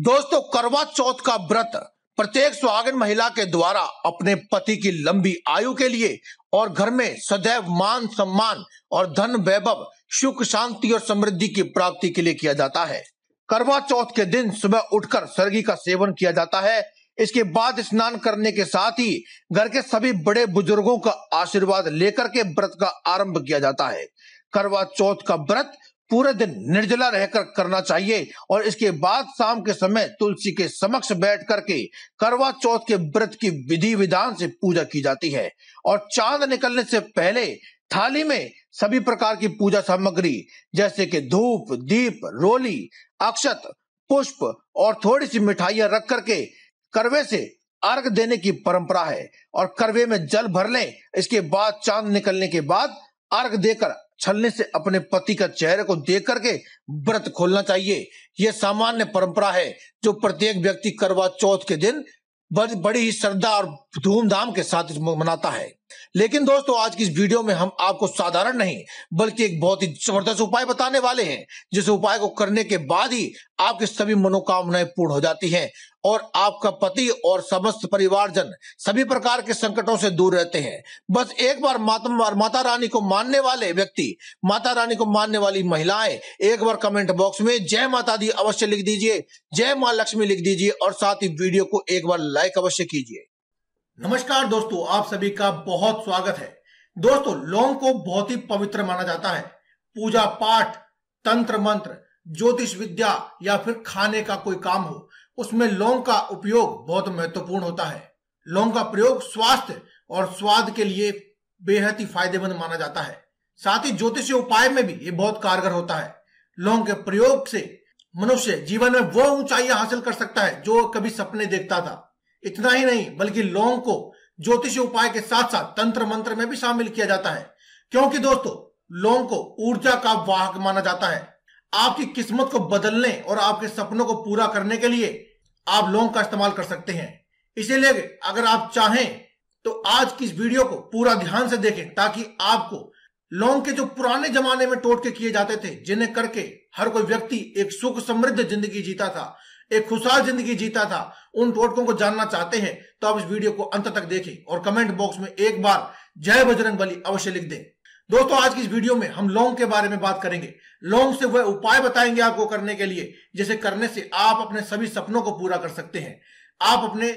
दोस्तों करवा चौथ का व्रत प्रत्येक स्वागन महिला के द्वारा अपने पति की लंबी आयु के लिए और घर में सदैव मान सम्मान और धन वैभव सुख शांति और समृद्धि की प्राप्ति के लिए किया जाता है करवा चौथ के दिन सुबह उठकर सरगी का सेवन किया जाता है इसके बाद स्नान करने के साथ ही घर के सभी बड़े बुजुर्गों का आशीर्वाद लेकर के व्रत का आरंभ किया जाता है करवा चौथ का व्रत पूरे दिन निर्जला रहकर करना चाहिए और इसके बाद शाम के समय तुलसी के समक्ष बैठ करके करवा चौथ के व्रत की विधि विधान से पूजा की जाती है और चांद निकलने से पहले थाली में सभी प्रकार की पूजा सामग्री जैसे कि धूप दीप रोली अक्षत पुष्प और थोड़ी सी मिठाइयां रख करके करवे से अर्घ देने की परंपरा है और करवे में जल भर लें इसके बाद चांद निकलने के बाद अर्घ देकर छलने से अपने पति का चेहरे को देख करके व्रत खोलना चाहिए यह सामान्य परंपरा है जो प्रत्येक व्यक्ति करवा चौथ के दिन बड़ी ही श्रद्धा और धूमधाम के साथ मनाता है लेकिन दोस्तों आज की इस वीडियो में हम आपको साधारण नहीं बल्कि एक बहुत ही जबरदस्त उपाय बताने वाले हैं जिस उपाय को करने के बाद ही आपकी सभी मनोकामनाएं पूर्ण हो जाती हैं और आपका पति और समस्त परिवारजन सभी प्रकार के संकटों से दूर रहते हैं बस एक बार माता माता रानी को मानने वाले व्यक्ति माता रानी को मानने वाली महिलाएं एक बार कमेंट बॉक्स में जय माता दी अवश्य लिख दीजिए जय माँ लक्ष्मी लिख दीजिए और साथ ही वीडियो को एक बार लाइक अवश्य कीजिए नमस्कार दोस्तों आप सभी का बहुत स्वागत है दोस्तों लौंग को बहुत ही पवित्र माना जाता है पूजा पाठ तंत्र मंत्र ज्योतिष विद्या या फिर खाने का कोई काम हो उसमें लौंग का उपयोग बहुत महत्वपूर्ण होता है लौंग का प्रयोग स्वास्थ्य और स्वाद के लिए बेहद ही फायदेमंद माना जाता है साथ ही ज्योतिषीय उपाय में भी ये बहुत कारगर होता है लौंग के प्रयोग से मनुष्य जीवन में वो ऊंचाइया हासिल कर सकता है जो कभी सपने देखता था इतना ही नहीं बल्कि लौंग को ज्योतिष उपाय के साथ साथ तंत्र मंत्र में भी शामिल किया जाता है क्योंकि दोस्तों लौंग को ऊर्जा का वाहक माना जाता है आपकी किस्मत को बदलने और आपके सपनों को पूरा करने के लिए आप लौंग का इस्तेमाल कर सकते हैं इसीलिए अगर आप चाहें तो आज की इस वीडियो को पूरा ध्यान से देखें ताकि आपको लौंग के जो पुराने जमाने में टोटके किए जाते थे जिन्हें करके हर कोई व्यक्ति एक सुख समृद्ध जिंदगी जीता था एक खुशहाल जिंदगी जीता था उन टोटकों को जानना चाहते हैं तो आप इस वीडियो को अंत तक देखें और कमेंट बॉक्स में एक बार जय बजरंग बली अवश्य लिख दें दोस्तों आज की इस वीडियो में हम लौंग के बारे में बात करेंगे लौंग से वह उपाय बताएंगे आपको करने के लिए जिसे करने से आप अपने सभी सपनों को पूरा कर सकते हैं आप अपने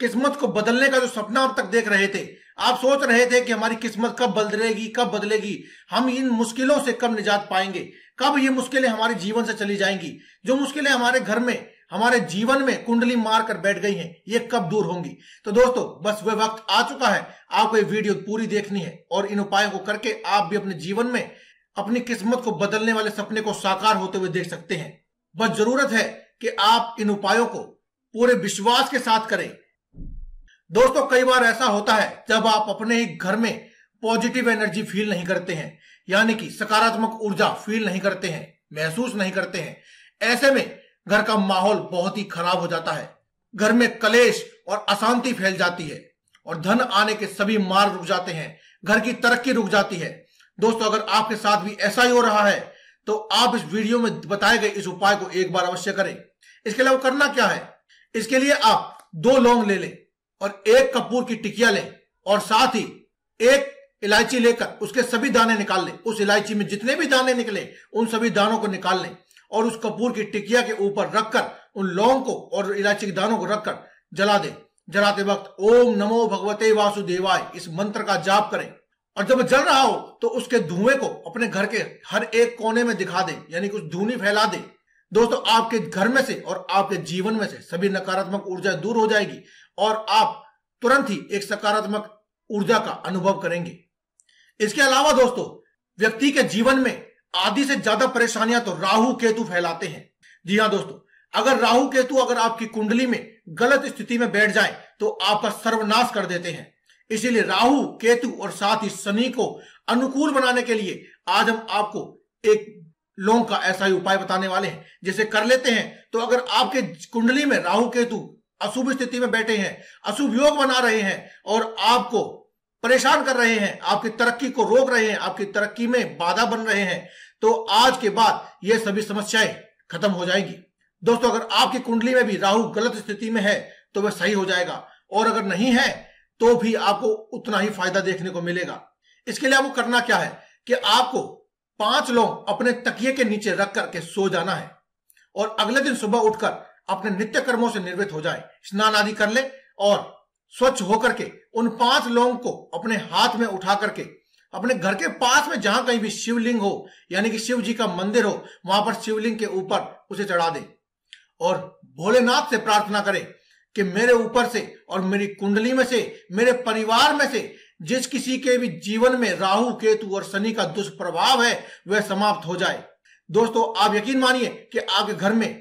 किस्मत को बदलने का जो सपना अब तक देख रहे थे आप सोच रहे थे कि हमारी किस्मत कब बदलेगी कब बदलेगी हम इन मुश्किलों से कब निजात पाएंगे कब ये मुश्किलें हमारे जीवन से चली जाएंगी जो मुश्किलें हमारे घर में हमारे जीवन में कुंडली मारकर बैठ गई हैं ये कब दूर होंगी तो दोस्तों बस वह वक्त आ चुका है आपको ये वीडियो पूरी देखनी है और इन उपायों को करके आप भी अपने जीवन में अपनी किस्मत को बदलने वाले सपने को साकार होते हुए देख सकते हैं बस जरूरत है कि आप इन उपायों को पूरे विश्वास के साथ करें दोस्तों कई बार ऐसा होता है जब आप अपने ही घर में पॉजिटिव एनर्जी फील नहीं करते हैं यानी कि सकारात्मक ऊर्जा फील नहीं करते हैं महसूस नहीं करते हैं ऐसे में घर का माहौल बहुत ही खराब हो जाता है घर में कलेश और अशांति फैल जाती है और धन आने के सभी मार्ग रुक जाते हैं घर की तरक्की रुक जाती है दोस्तों अगर आपके साथ भी ऐसा ही हो रहा है तो आप इस वीडियो में बताए गए इस उपाय को एक बार अवश्य करें इसके अलावा करना क्या है इसके लिए आप दो लौंग ले लें और एक कपूर की टिकिया लें और साथ ही एक इलायची लेकर उसके सभी दाने निकाल लें उस इलायची में जितने भी दाने निकले उन सभी दानों को निकाल लें और उस कपूर की टिकिया के ऊपर रखकर उन लौंग को और इलायची के दानों को रखकर जला दे जलाते वक्त ओम नमो भगवते वासुदेवाय इस मंत्र का जाप करें और जब जल रहा हो तो उसके धुएं को अपने घर के हर एक कोने में दिखा दे यानी कुछ धूनी फैला दे दोस्तों आपके घर में से और आपके जीवन में से सभी नकारात्मक ऊर्जा दूर हो जाएगी और आप तुरंत ही एक सकारात्मक ऊर्जा का अनुभव करेंगे इसके अलावा दोस्तों व्यक्ति के जीवन में आधी से ज्यादा परेशानियां तो राहु केतु फैलाते हैं जी हाँ दोस्तों अगर राहु केतु अगर आपकी कुंडली में गलत स्थिति में बैठ जाए तो आपका सर्वनाश कर देते हैं इसीलिए राहु केतु और साथ ही शनि को अनुकूल बनाने के लिए आज हम आपको एक लोंग का ऐसा ही उपाय बताने वाले हैं जिसे कर लेते हैं तो अगर आपके कुंडली में राहु केतु अशुभ स्थिति में बैठे हैं अशुभ योग बना रहे हैं और आपको परेशान कर रहे हैं आपकी तरक्की को रोक रहे हैं आपकी तरक्की में बाधा बन रहे हैं तो आज के बाद ये सभी समस्याएं खत्म हो जाएगी दोस्तों अगर आपकी कुंडली में भी राहु गलत स्थिति में है तो वह सही हो जाएगा और अगर नहीं है तो भी आपको उतना ही फायदा देखने को मिलेगा इसके लिए आपको करना क्या है कि आपको पांच लोग अपने तकिए के नीचे रख करके सो जाना है और अगले दिन सुबह उठकर अपने नित्य कर्मों से निर्वृत हो जाए स्नान आदि कर ले और स्वच्छ होकर के उन पांच लोगों को अपने हाथ में उठा करके अपने घर के पास में जहां कहीं भी शिवलिंग हो यानी कि शिव जी का मंदिर हो वहां पर शिवलिंग के ऊपर उसे चढ़ा दे और भोलेनाथ से प्रार्थना करे कि मेरे ऊपर से और मेरी कुंडली में से मेरे परिवार में से जिस किसी के भी जीवन में राहु केतु और शनि का दुष्प्रभाव है वह समाप्त हो जाए दोस्तों आप यकीन मानिए कि आपके घर में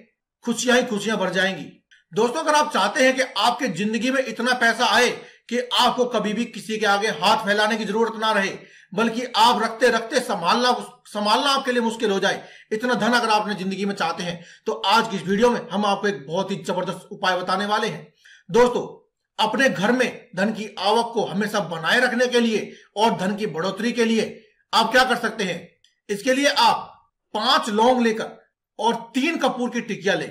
खुशियां ही खुशियां भर जाएंगी दोस्तों अगर आप चाहते हैं कि आपके जिंदगी में इतना पैसा आए कि आपको कभी भी किसी के आगे हाथ फैलाने की जरूरत ना रहे बल्कि आप रखते रखते संभालना संभालना आपके लिए मुश्किल हो जाए इतना धन अगर आप अपनी जिंदगी में चाहते हैं तो आज की इस वीडियो में हम आपको एक बहुत ही जबरदस्त उपाय बताने वाले हैं दोस्तों अपने घर में धन की आवक को हमेशा बनाए रखने के लिए और धन की बढ़ोतरी के लिए आप क्या कर सकते हैं इसके लिए आप पांच लौंग लेकर और तीन कपूर की टिकिया ले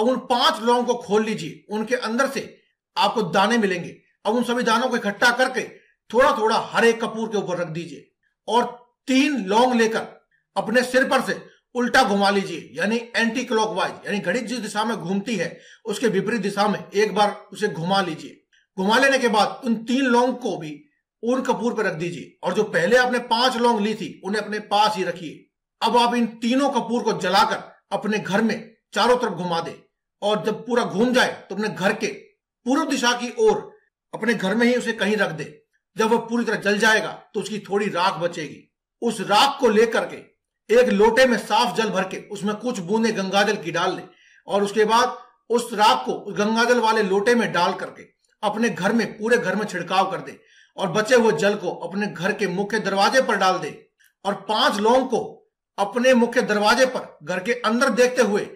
और उन पांच लौंग को खोल लीजिए उनके अंदर से आपको दाने मिलेंगे अब उन संविधानों को इकट्ठा करके थोड़ा थोड़ा हरे कपूर के ऊपर रख दीजिए और तीन लौंग लेकर अपने सिर पर से उल्टा घुमा लीजिए यानी एंटी क्लॉकवाइज यानी घड़ी जिस दिशा में घूमती है उसके विपरीत दिशा में एक बार उसे घुमा लीजिए घुमा लेने के बाद उन तीन लौंग को भी उन कपूर पर रख दीजिए और जो पहले आपने पांच लौंग ली थी उन्हें अपने पास ही रखिए अब आप इन तीनों कपूर को जलाकर अपने घर में चारों तरफ घुमा दे और जब पूरा घूम जाए तो अपने घर के पूर्व दिशा की ओर अपने घर में ही उसे कहीं रख दे जब वह पूरी तरह जल जाएगा तो उसकी थोड़ी राख बचेगी उस राख को लेकर के एक लोटे में साफ जल भर के उसमें कुछ बूंदे गंगाजल की डाल ले और उसके बाद उस राख को गंगाजल वाले लोटे में डाल करके अपने घर में पूरे घर में छिड़काव कर दे और बचे हुए जल को अपने घर के मुख्य दरवाजे पर डाल दे और पांच लोगों को अपने मुख्य दरवाजे पर घर के अंदर देखते हुए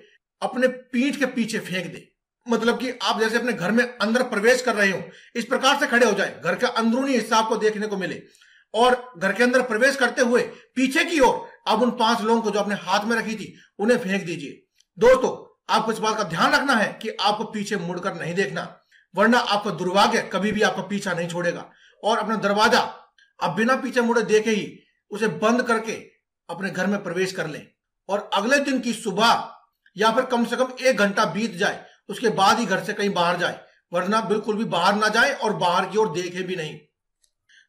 अपने पीठ के पीछे फेंक दे मतलब कि आप जैसे अपने घर में अंदर प्रवेश कर रहे हो इस प्रकार से खड़े हो जाए घर का अंदरूनी हिस्सा आपको देखने को मिले और घर के अंदर प्रवेश करते हुए पीछे की ओर आप उन पांच लोगों को जो अपने हाथ में रखी थी उन्हें फेंक दीजिए दोस्तों आपको इस बात का ध्यान रखना है कि आपको पीछे मुड़कर नहीं देखना वरना आपका दुर्भाग्य कभी भी आपका पीछा नहीं छोड़ेगा और अपना दरवाजा आप बिना पीछे मुड़े देखे ही उसे बंद करके अपने घर में प्रवेश कर लें और अगले दिन की सुबह या फिर कम से कम एक घंटा बीत जाए उसके बाद ही घर से कहीं बाहर जाए वरना बिल्कुल भी बाहर ना जाए और बाहर की ओर देखे भी नहीं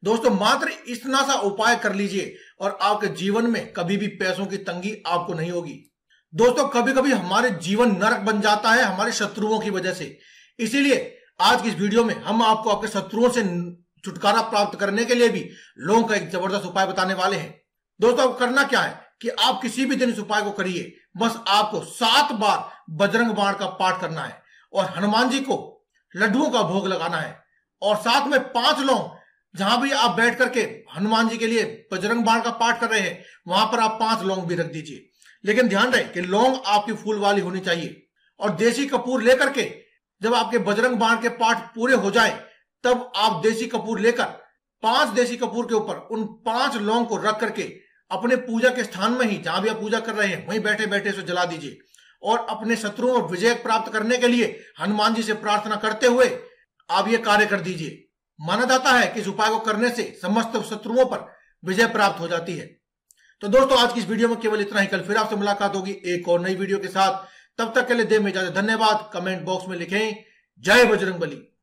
दोस्तों मात्र इतना सा उपाय कर लीजिए और आपके जीवन में कभी भी पैसों की तंगी आपको नहीं होगी दोस्तों कभी कभी हमारे जीवन नरक बन जाता है हमारे शत्रुओं की वजह से इसीलिए आज की इस वीडियो में हम आपको आपके शत्रुओं से छुटकारा प्राप्त करने के लिए भी लोगों का एक जबरदस्त उपाय बताने वाले हैं दोस्तों अब करना क्या है कि आप किसी भी दिन इस उपाय को करिए बस आपको सात बार बजरंग बाण का पाठ करना है और हनुमान जी को लड्डुओं का भोग लगाना है और साथ में पांच लौंग जहां भी आप बैठ करके हनुमान जी के लिए बजरंग बाण का पाठ कर रहे हैं वहां पर आप पांच लौंग भी रख दीजिए लेकिन ध्यान रहे कि लौंग आपकी फूल वाली होनी चाहिए और देसी कपूर लेकर के जब आपके बजरंग बाण के पाठ पूरे हो जाए तब आप देसी कपूर लेकर पांच देसी कपूर के ऊपर उन पांच लौंग को रख करके अपने पूजा के स्थान में ही जहां भी आप पूजा कर रहे हैं वहीं बैठे बैठे इसे जला दीजिए और अपने शत्रुओं और विजय प्राप्त करने के लिए हनुमान जी से प्रार्थना करते हुए आप ये कार्य कर दीजिए माना जाता है कि इस उपाय को करने से समस्त शत्रुओं पर विजय प्राप्त हो जाती है तो दोस्तों आज की इस वीडियो में केवल इतना ही कल फिर आपसे मुलाकात होगी एक और नई वीडियो के साथ तब तक के लिए दे में जाते धन्यवाद कमेंट बॉक्स में लिखें जय बजरंगबली